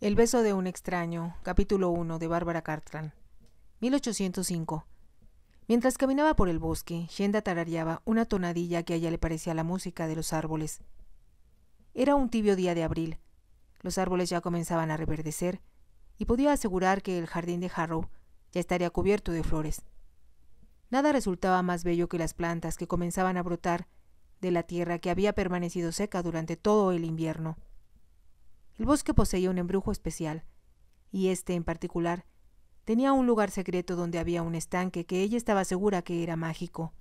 El beso de un extraño, capítulo 1 de Bárbara Cartran. 1805. Mientras caminaba por el bosque, genda tarareaba una tonadilla que a ella le parecía la música de los árboles. Era un tibio día de abril. Los árboles ya comenzaban a reverdecer, y podía asegurar que el jardín de Harrow ya estaría cubierto de flores. Nada resultaba más bello que las plantas que comenzaban a brotar de la tierra que había permanecido seca durante todo el invierno. El bosque poseía un embrujo especial, y este en particular tenía un lugar secreto donde había un estanque que ella estaba segura que era mágico.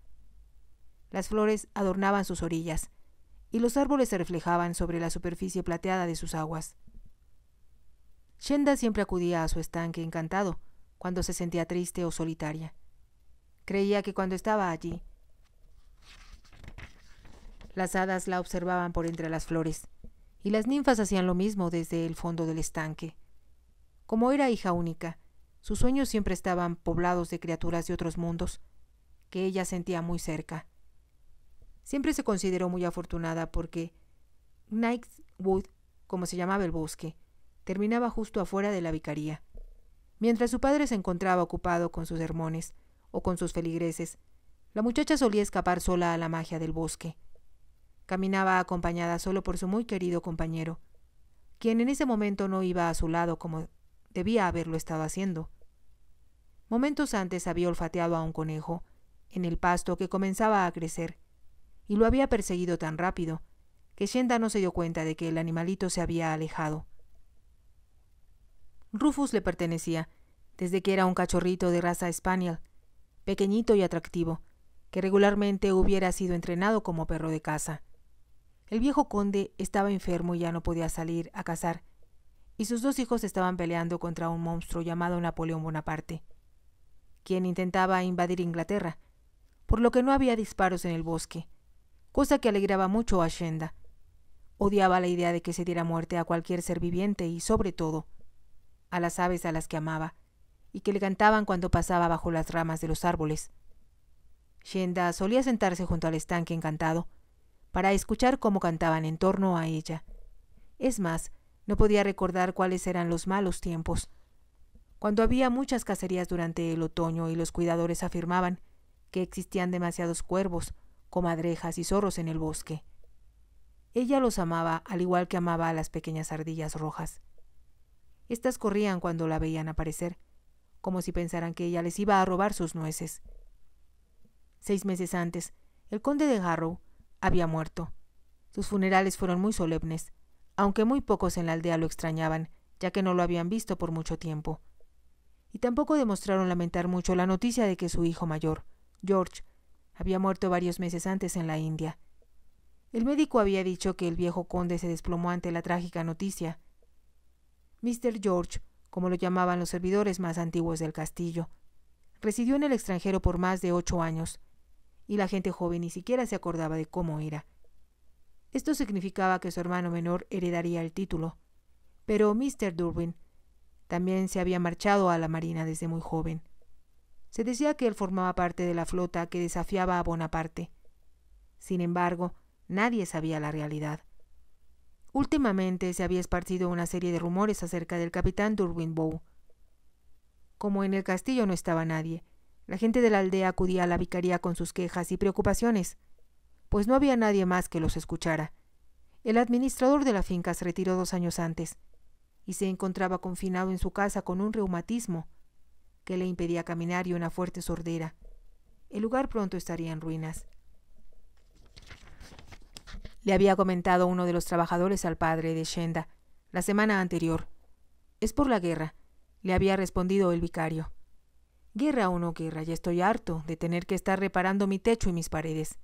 Las flores adornaban sus orillas, y los árboles se reflejaban sobre la superficie plateada de sus aguas. Shenda siempre acudía a su estanque encantado cuando se sentía triste o solitaria. Creía que cuando estaba allí, las hadas la observaban por entre las flores y las ninfas hacían lo mismo desde el fondo del estanque. Como era hija única, sus sueños siempre estaban poblados de criaturas de otros mundos, que ella sentía muy cerca. Siempre se consideró muy afortunada porque Wood, como se llamaba el bosque, terminaba justo afuera de la vicaría. Mientras su padre se encontraba ocupado con sus sermones o con sus feligreses, la muchacha solía escapar sola a la magia del bosque Caminaba acompañada solo por su muy querido compañero, quien en ese momento no iba a su lado como debía haberlo estado haciendo. Momentos antes había olfateado a un conejo, en el pasto que comenzaba a crecer, y lo había perseguido tan rápido que Shenda no se dio cuenta de que el animalito se había alejado. Rufus le pertenecía, desde que era un cachorrito de raza spaniel, pequeñito y atractivo, que regularmente hubiera sido entrenado como perro de caza. El viejo conde estaba enfermo y ya no podía salir a cazar, y sus dos hijos estaban peleando contra un monstruo llamado Napoleón Bonaparte, quien intentaba invadir Inglaterra, por lo que no había disparos en el bosque, cosa que alegraba mucho a Shenda. Odiaba la idea de que se diera muerte a cualquier ser viviente y, sobre todo, a las aves a las que amaba, y que le cantaban cuando pasaba bajo las ramas de los árboles. Shenda solía sentarse junto al estanque encantado, para escuchar cómo cantaban en torno a ella. Es más, no podía recordar cuáles eran los malos tiempos, cuando había muchas cacerías durante el otoño y los cuidadores afirmaban que existían demasiados cuervos, comadrejas y zorros en el bosque. Ella los amaba al igual que amaba a las pequeñas ardillas rojas. Estas corrían cuando la veían aparecer, como si pensaran que ella les iba a robar sus nueces. Seis meses antes, el conde de Harrow había muerto. Sus funerales fueron muy solemnes, aunque muy pocos en la aldea lo extrañaban, ya que no lo habían visto por mucho tiempo. Y tampoco demostraron lamentar mucho la noticia de que su hijo mayor, George, había muerto varios meses antes en la India. El médico había dicho que el viejo conde se desplomó ante la trágica noticia. Mr. George, como lo llamaban los servidores más antiguos del castillo, residió en el extranjero por más de ocho años, y la gente joven ni siquiera se acordaba de cómo era. Esto significaba que su hermano menor heredaría el título. Pero Mr. Durbin también se había marchado a la Marina desde muy joven. Se decía que él formaba parte de la flota que desafiaba a Bonaparte. Sin embargo, nadie sabía la realidad. Últimamente se había esparcido una serie de rumores acerca del capitán Durbin Bow. Como en el castillo no estaba nadie, la gente de la aldea acudía a la vicaría con sus quejas y preocupaciones, pues no había nadie más que los escuchara. El administrador de la finca se retiró dos años antes y se encontraba confinado en su casa con un reumatismo que le impedía caminar y una fuerte sordera. El lugar pronto estaría en ruinas. Le había comentado uno de los trabajadores al padre de Shenda la semana anterior. Es por la guerra, le había respondido el vicario. Guerra o no guerra, ya estoy harto de tener que estar reparando mi techo y mis paredes.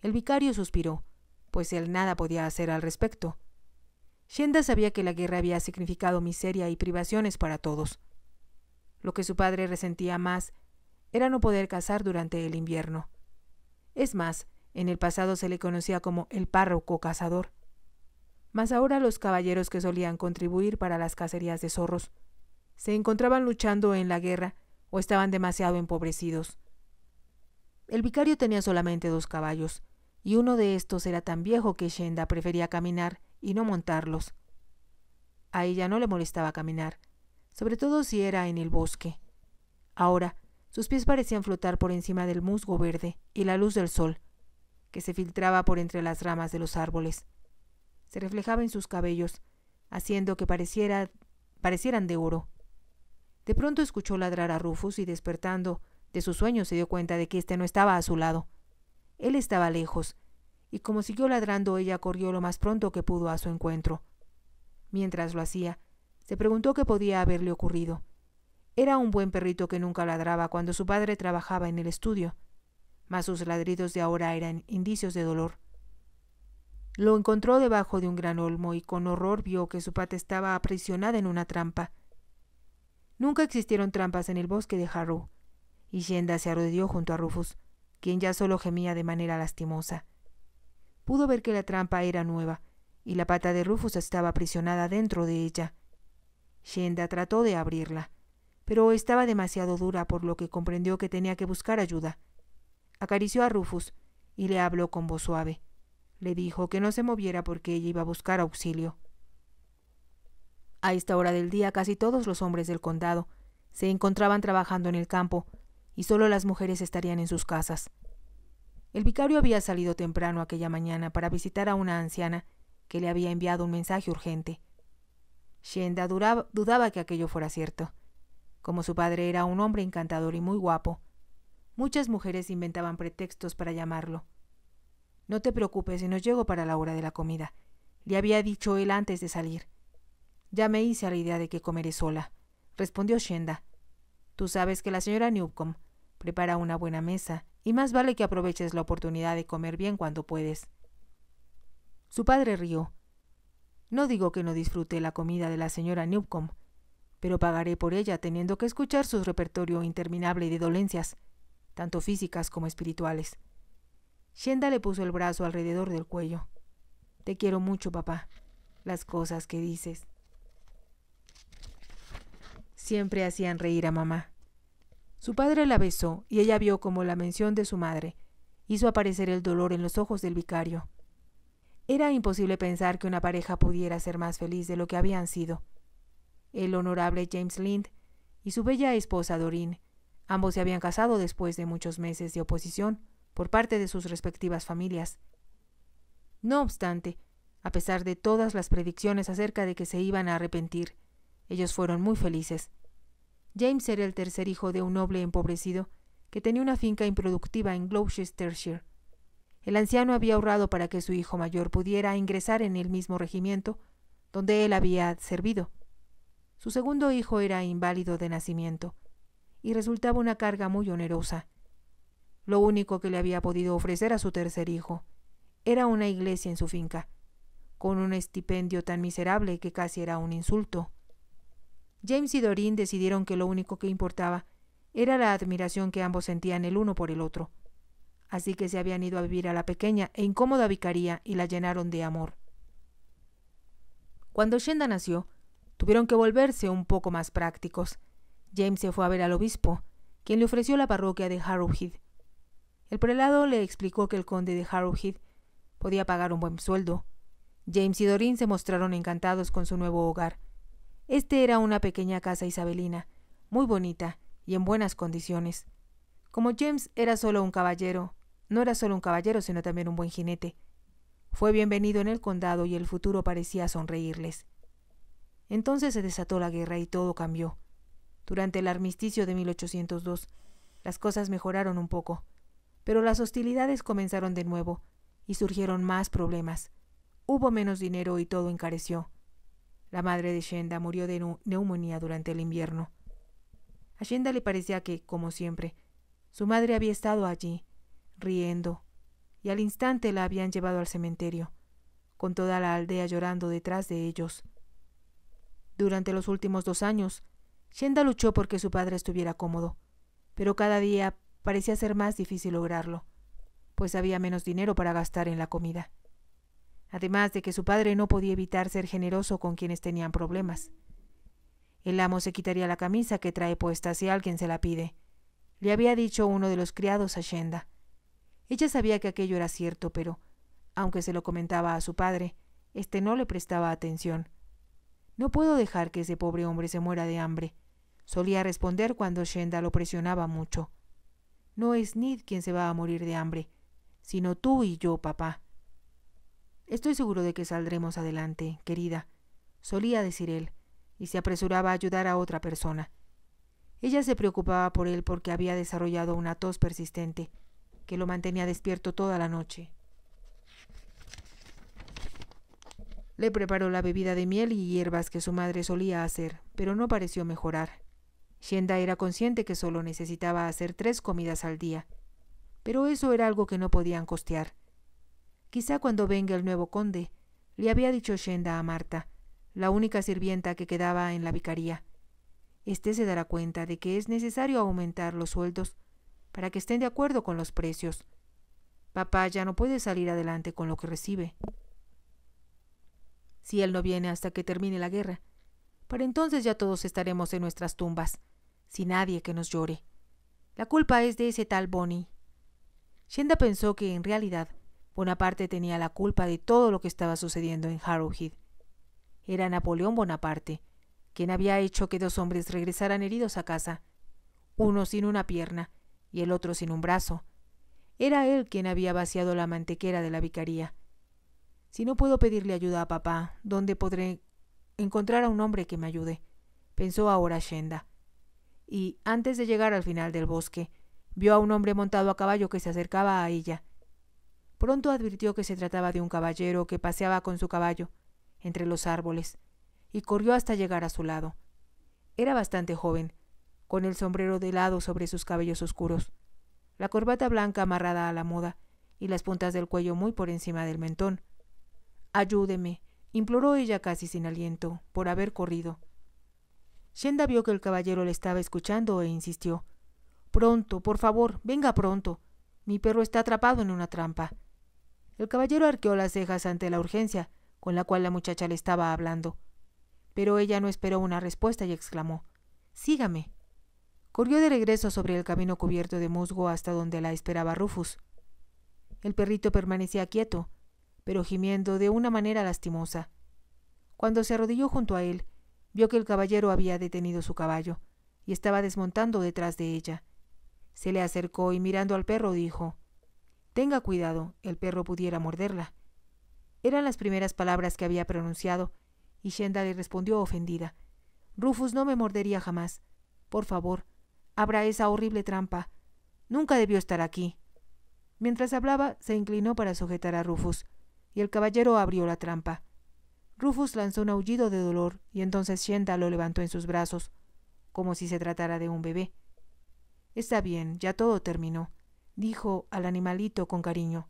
El vicario suspiró, pues él nada podía hacer al respecto. Shenda sabía que la guerra había significado miseria y privaciones para todos. Lo que su padre resentía más era no poder cazar durante el invierno. Es más, en el pasado se le conocía como el párroco cazador. Mas ahora los caballeros que solían contribuir para las cacerías de zorros se encontraban luchando en la guerra o estaban demasiado empobrecidos. El vicario tenía solamente dos caballos, y uno de estos era tan viejo que Shenda prefería caminar y no montarlos. A ella no le molestaba caminar, sobre todo si era en el bosque. Ahora, sus pies parecían flotar por encima del musgo verde y la luz del sol, que se filtraba por entre las ramas de los árboles. Se reflejaba en sus cabellos, haciendo que pareciera, parecieran de oro. De pronto escuchó ladrar a Rufus y despertando de su sueño se dio cuenta de que éste no estaba a su lado. Él estaba lejos, y como siguió ladrando ella corrió lo más pronto que pudo a su encuentro. Mientras lo hacía, se preguntó qué podía haberle ocurrido. Era un buen perrito que nunca ladraba cuando su padre trabajaba en el estudio, mas sus ladridos de ahora eran indicios de dolor. Lo encontró debajo de un gran olmo y con horror vio que su pata estaba aprisionada en una trampa. Nunca existieron trampas en el bosque de Harrow, y Yenda se arrodilló junto a Rufus, quien ya solo gemía de manera lastimosa. Pudo ver que la trampa era nueva, y la pata de Rufus estaba aprisionada dentro de ella. Yenda trató de abrirla, pero estaba demasiado dura por lo que comprendió que tenía que buscar ayuda. Acarició a Rufus y le habló con voz suave. Le dijo que no se moviera porque ella iba a buscar auxilio. A esta hora del día casi todos los hombres del condado se encontraban trabajando en el campo y solo las mujeres estarían en sus casas. El vicario había salido temprano aquella mañana para visitar a una anciana que le había enviado un mensaje urgente. Shenda dudaba que aquello fuera cierto. Como su padre era un hombre encantador y muy guapo, muchas mujeres inventaban pretextos para llamarlo. No te preocupes si no llego para la hora de la comida, le había dicho él antes de salir. Ya me hice a la idea de que comeré sola, respondió Shenda. Tú sabes que la señora Newcomb prepara una buena mesa, y más vale que aproveches la oportunidad de comer bien cuando puedes. Su padre rió. No digo que no disfrute la comida de la señora Newcomb, pero pagaré por ella teniendo que escuchar su repertorio interminable de dolencias, tanto físicas como espirituales. Shenda le puso el brazo alrededor del cuello. Te quiero mucho, papá. Las cosas que dices siempre hacían reír a mamá. Su padre la besó y ella vio como la mención de su madre hizo aparecer el dolor en los ojos del vicario. Era imposible pensar que una pareja pudiera ser más feliz de lo que habían sido. El honorable James Lind y su bella esposa Doreen, ambos se habían casado después de muchos meses de oposición por parte de sus respectivas familias. No obstante, a pesar de todas las predicciones acerca de que se iban a arrepentir, ellos fueron muy felices. James era el tercer hijo de un noble empobrecido que tenía una finca improductiva en Gloucestershire. El anciano había ahorrado para que su hijo mayor pudiera ingresar en el mismo regimiento donde él había servido. Su segundo hijo era inválido de nacimiento y resultaba una carga muy onerosa. Lo único que le había podido ofrecer a su tercer hijo era una iglesia en su finca, con un estipendio tan miserable que casi era un insulto. James y Doreen decidieron que lo único que importaba era la admiración que ambos sentían el uno por el otro. Así que se habían ido a vivir a la pequeña e incómoda vicaría y la llenaron de amor. Cuando Shenda nació, tuvieron que volverse un poco más prácticos. James se fue a ver al obispo, quien le ofreció la parroquia de Harrowhead. El prelado le explicó que el conde de Harrowhead podía pagar un buen sueldo. James y Doreen se mostraron encantados con su nuevo hogar este era una pequeña casa isabelina, muy bonita y en buenas condiciones. Como James era solo un caballero, no era solo un caballero, sino también un buen jinete. Fue bienvenido en el condado y el futuro parecía sonreírles. Entonces se desató la guerra y todo cambió. Durante el armisticio de 1802, las cosas mejoraron un poco, pero las hostilidades comenzaron de nuevo y surgieron más problemas. Hubo menos dinero y todo encareció. La madre de Shenda murió de neumonía durante el invierno. A Shenda le parecía que, como siempre, su madre había estado allí, riendo, y al instante la habían llevado al cementerio, con toda la aldea llorando detrás de ellos. Durante los últimos dos años, Shenda luchó porque su padre estuviera cómodo, pero cada día parecía ser más difícil lograrlo, pues había menos dinero para gastar en la comida además de que su padre no podía evitar ser generoso con quienes tenían problemas. El amo se quitaría la camisa que trae puesta si alguien se la pide, le había dicho uno de los criados a Shenda. Ella sabía que aquello era cierto, pero, aunque se lo comentaba a su padre, este no le prestaba atención. No puedo dejar que ese pobre hombre se muera de hambre, solía responder cuando Shenda lo presionaba mucho. No es Nid quien se va a morir de hambre, sino tú y yo, papá. Estoy seguro de que saldremos adelante, querida, solía decir él, y se apresuraba a ayudar a otra persona. Ella se preocupaba por él porque había desarrollado una tos persistente, que lo mantenía despierto toda la noche. Le preparó la bebida de miel y hierbas que su madre solía hacer, pero no pareció mejorar. Shenda era consciente que solo necesitaba hacer tres comidas al día, pero eso era algo que no podían costear. Quizá cuando venga el nuevo conde, le había dicho Shenda a Marta, la única sirvienta que quedaba en la vicaría. Este se dará cuenta de que es necesario aumentar los sueldos para que estén de acuerdo con los precios. Papá ya no puede salir adelante con lo que recibe. Si él no viene hasta que termine la guerra, para entonces ya todos estaremos en nuestras tumbas, sin nadie que nos llore. La culpa es de ese tal Bonnie. Shenda pensó que en realidad Bonaparte tenía la culpa de todo lo que estaba sucediendo en Harrowhead. Era Napoleón Bonaparte, quien había hecho que dos hombres regresaran heridos a casa, uno sin una pierna y el otro sin un brazo. Era él quien había vaciado la mantequera de la vicaría. Si no puedo pedirle ayuda a papá, ¿dónde podré encontrar a un hombre que me ayude? pensó ahora Shenda. Y, antes de llegar al final del bosque, vio a un hombre montado a caballo que se acercaba a ella Pronto advirtió que se trataba de un caballero que paseaba con su caballo entre los árboles, y corrió hasta llegar a su lado. Era bastante joven, con el sombrero de lado sobre sus cabellos oscuros, la corbata blanca amarrada a la moda y las puntas del cuello muy por encima del mentón. Ayúdeme, imploró ella casi sin aliento, por haber corrido. Shenda vio que el caballero le estaba escuchando e insistió. Pronto, por favor, venga pronto. Mi perro está atrapado en una trampa. El caballero arqueó las cejas ante la urgencia con la cual la muchacha le estaba hablando. Pero ella no esperó una respuesta y exclamó Sígame. Corrió de regreso sobre el camino cubierto de musgo hasta donde la esperaba Rufus. El perrito permanecía quieto, pero gimiendo de una manera lastimosa. Cuando se arrodilló junto a él, vio que el caballero había detenido su caballo y estaba desmontando detrás de ella. Se le acercó y mirando al perro dijo Tenga cuidado, el perro pudiera morderla. Eran las primeras palabras que había pronunciado, y Shenda le respondió ofendida. Rufus no me mordería jamás. Por favor, abra esa horrible trampa. Nunca debió estar aquí. Mientras hablaba, se inclinó para sujetar a Rufus, y el caballero abrió la trampa. Rufus lanzó un aullido de dolor, y entonces Shenda lo levantó en sus brazos, como si se tratara de un bebé. Está bien, ya todo terminó dijo al animalito con cariño.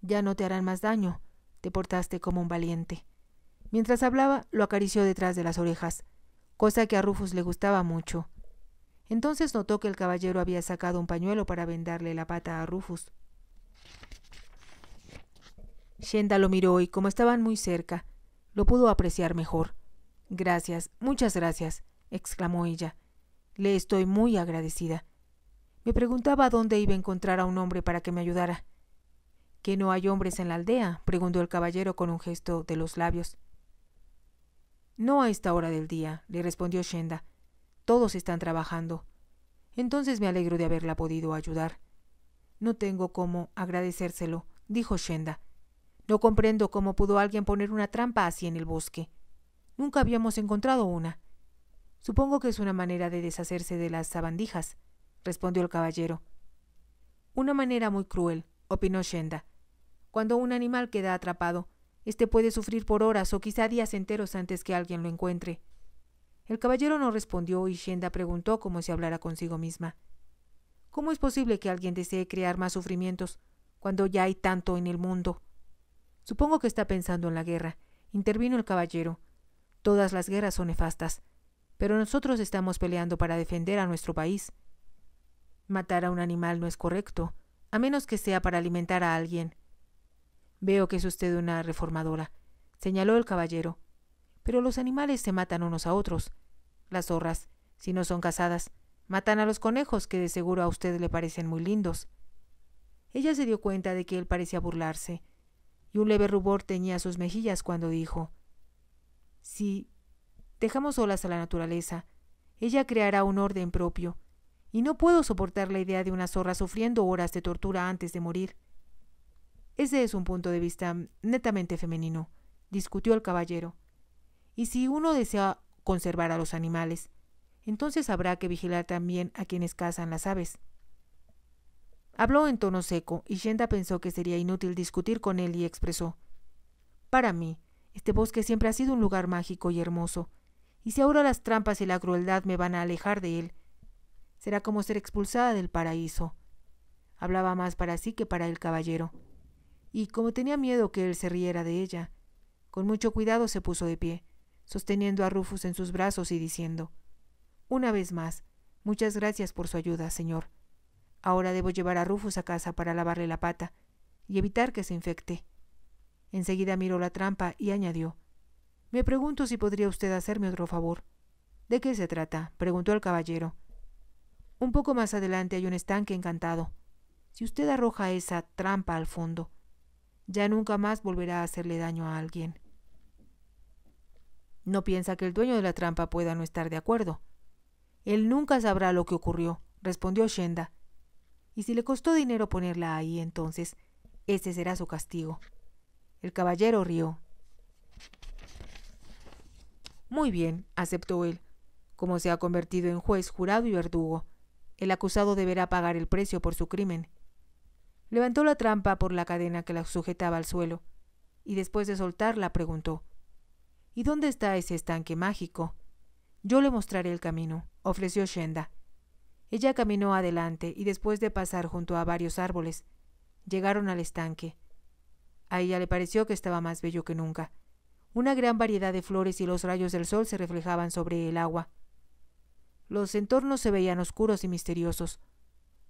Ya no te harán más daño. Te portaste como un valiente. Mientras hablaba, lo acarició detrás de las orejas, cosa que a Rufus le gustaba mucho. Entonces notó que el caballero había sacado un pañuelo para vendarle la pata a Rufus. Shenda lo miró y, como estaban muy cerca, lo pudo apreciar mejor. Gracias, muchas gracias, exclamó ella. Le estoy muy agradecida. Me preguntaba dónde iba a encontrar a un hombre para que me ayudara. ¿Que no hay hombres en la aldea? preguntó el caballero con un gesto de los labios. No a esta hora del día, le respondió Shenda. Todos están trabajando. Entonces me alegro de haberla podido ayudar. No tengo cómo agradecérselo, dijo Shenda. No comprendo cómo pudo alguien poner una trampa así en el bosque. Nunca habíamos encontrado una. Supongo que es una manera de deshacerse de las sabandijas respondió el caballero. Una manera muy cruel, opinó Shenda. Cuando un animal queda atrapado, éste puede sufrir por horas o quizá días enteros antes que alguien lo encuentre. El caballero no respondió y Shenda preguntó como si hablara consigo misma. ¿Cómo es posible que alguien desee crear más sufrimientos cuando ya hay tanto en el mundo? Supongo que está pensando en la guerra, intervino el caballero. Todas las guerras son nefastas, pero nosotros estamos peleando para defender a nuestro país. Matar a un animal no es correcto, a menos que sea para alimentar a alguien. Veo que es usted una reformadora, señaló el caballero. Pero los animales se matan unos a otros. Las zorras, si no son casadas, matan a los conejos que de seguro a usted le parecen muy lindos. Ella se dio cuenta de que él parecía burlarse, y un leve rubor teñía sus mejillas cuando dijo Si dejamos solas a la naturaleza, ella creará un orden propio, y no puedo soportar la idea de una zorra sufriendo horas de tortura antes de morir. Ese es un punto de vista netamente femenino, discutió el caballero. Y si uno desea conservar a los animales, entonces habrá que vigilar también a quienes cazan las aves. Habló en tono seco y Shenda pensó que sería inútil discutir con él y expresó: Para mí, este bosque siempre ha sido un lugar mágico y hermoso, y si ahora las trampas y la crueldad me van a alejar de él, Será como ser expulsada del paraíso. Hablaba más para sí que para el caballero. Y como tenía miedo que él se riera de ella, con mucho cuidado se puso de pie, sosteniendo a Rufus en sus brazos y diciendo Una vez más, muchas gracias por su ayuda, señor. Ahora debo llevar a Rufus a casa para lavarle la pata y evitar que se infecte. Enseguida miró la trampa y añadió Me pregunto si podría usted hacerme otro favor. ¿De qué se trata? preguntó el caballero. Un poco más adelante hay un estanque encantado. Si usted arroja esa trampa al fondo, ya nunca más volverá a hacerle daño a alguien. No piensa que el dueño de la trampa pueda no estar de acuerdo. Él nunca sabrá lo que ocurrió, respondió Shenda. Y si le costó dinero ponerla ahí, entonces, ese será su castigo. El caballero rió. Muy bien, aceptó él, como se ha convertido en juez, jurado y verdugo. El acusado deberá pagar el precio por su crimen. Levantó la trampa por la cadena que la sujetaba al suelo, y después de soltarla preguntó ¿Y dónde está ese estanque mágico? Yo le mostraré el camino, ofreció Shenda. Ella caminó adelante y después de pasar junto a varios árboles, llegaron al estanque. A ella le pareció que estaba más bello que nunca. Una gran variedad de flores y los rayos del sol se reflejaban sobre el agua. Los entornos se veían oscuros y misteriosos,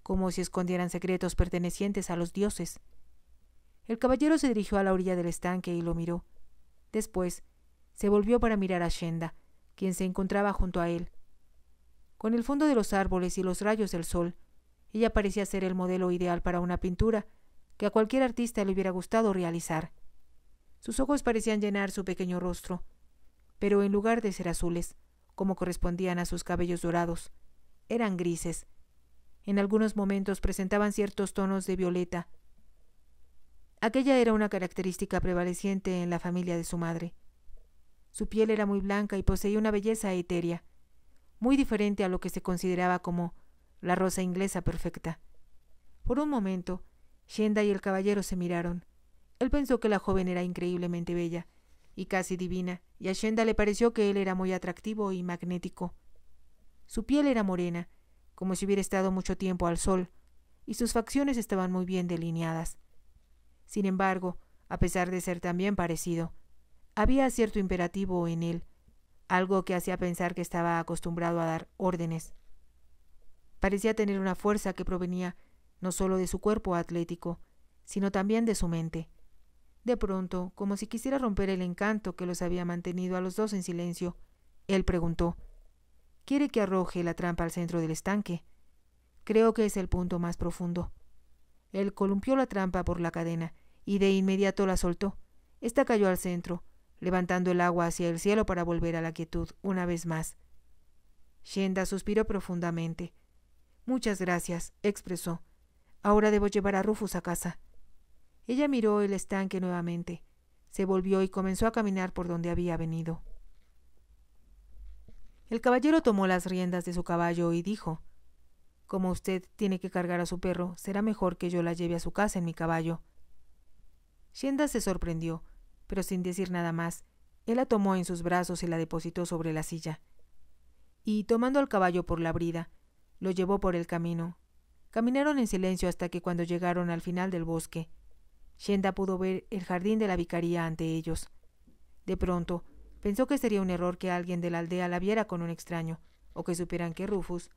como si escondieran secretos pertenecientes a los dioses. El caballero se dirigió a la orilla del estanque y lo miró. Después, se volvió para mirar a Shenda, quien se encontraba junto a él. Con el fondo de los árboles y los rayos del sol, ella parecía ser el modelo ideal para una pintura que a cualquier artista le hubiera gustado realizar. Sus ojos parecían llenar su pequeño rostro, pero en lugar de ser azules, como correspondían a sus cabellos dorados. Eran grises. En algunos momentos presentaban ciertos tonos de violeta. Aquella era una característica prevaleciente en la familia de su madre. Su piel era muy blanca y poseía una belleza etérea, muy diferente a lo que se consideraba como la rosa inglesa perfecta. Por un momento, Shenda y el caballero se miraron. Él pensó que la joven era increíblemente bella, y casi divina, y a le pareció que él era muy atractivo y magnético. Su piel era morena, como si hubiera estado mucho tiempo al sol, y sus facciones estaban muy bien delineadas. Sin embargo, a pesar de ser también parecido, había cierto imperativo en él, algo que hacía pensar que estaba acostumbrado a dar órdenes. Parecía tener una fuerza que provenía no solo de su cuerpo atlético, sino también de su mente. De pronto, como si quisiera romper el encanto que los había mantenido a los dos en silencio, él preguntó Quiere que arroje la trampa al centro del estanque. Creo que es el punto más profundo. Él columpió la trampa por la cadena y de inmediato la soltó. Esta cayó al centro, levantando el agua hacia el cielo para volver a la quietud una vez más. Shenda suspiró profundamente. Muchas gracias, expresó. Ahora debo llevar a Rufus a casa. Ella miró el estanque nuevamente, se volvió y comenzó a caminar por donde había venido. El caballero tomó las riendas de su caballo y dijo Como usted tiene que cargar a su perro, será mejor que yo la lleve a su casa en mi caballo. Shenda se sorprendió, pero sin decir nada más, él la tomó en sus brazos y la depositó sobre la silla. Y, tomando al caballo por la brida, lo llevó por el camino. Caminaron en silencio hasta que cuando llegaron al final del bosque, Shenda pudo ver el jardín de la vicaría ante ellos. De pronto, pensó que sería un error que alguien de la aldea la viera con un extraño, o que supieran que Rufus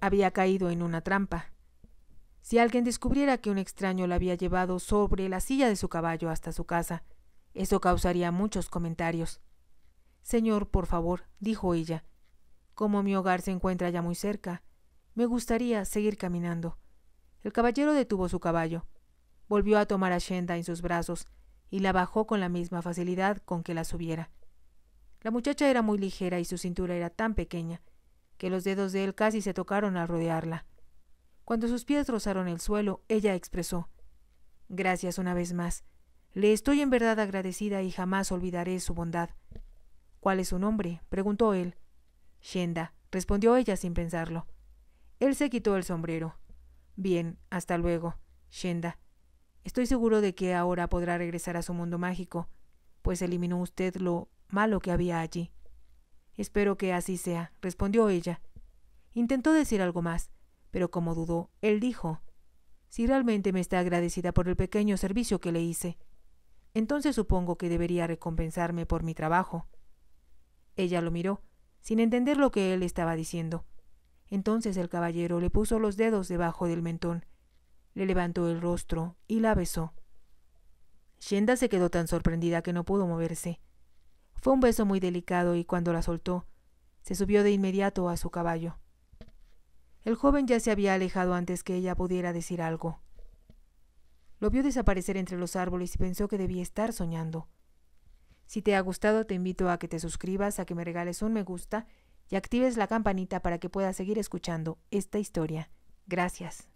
había caído en una trampa. Si alguien descubriera que un extraño la había llevado sobre la silla de su caballo hasta su casa, eso causaría muchos comentarios. Señor, por favor, dijo ella, como mi hogar se encuentra ya muy cerca, me gustaría seguir caminando. El caballero detuvo su caballo, volvió a tomar a Shenda en sus brazos y la bajó con la misma facilidad con que la subiera. La muchacha era muy ligera y su cintura era tan pequeña que los dedos de él casi se tocaron al rodearla. Cuando sus pies rozaron el suelo, ella expresó Gracias una vez más. Le estoy en verdad agradecida y jamás olvidaré su bondad. ¿Cuál es su nombre? preguntó él. Shenda, respondió ella sin pensarlo. Él se quitó el sombrero. Bien, hasta luego, Shenda. Estoy seguro de que ahora podrá regresar a su mundo mágico, pues eliminó usted lo malo que había allí. Espero que así sea, respondió ella. Intentó decir algo más, pero como dudó, él dijo Si realmente me está agradecida por el pequeño servicio que le hice, entonces supongo que debería recompensarme por mi trabajo. Ella lo miró, sin entender lo que él estaba diciendo. Entonces el caballero le puso los dedos debajo del mentón, le levantó el rostro y la besó. Shenda se quedó tan sorprendida que no pudo moverse. Fue un beso muy delicado y cuando la soltó, se subió de inmediato a su caballo. El joven ya se había alejado antes que ella pudiera decir algo. Lo vio desaparecer entre los árboles y pensó que debía estar soñando. Si te ha gustado, te invito a que te suscribas, a que me regales un me gusta y actives la campanita para que puedas seguir escuchando esta historia. Gracias.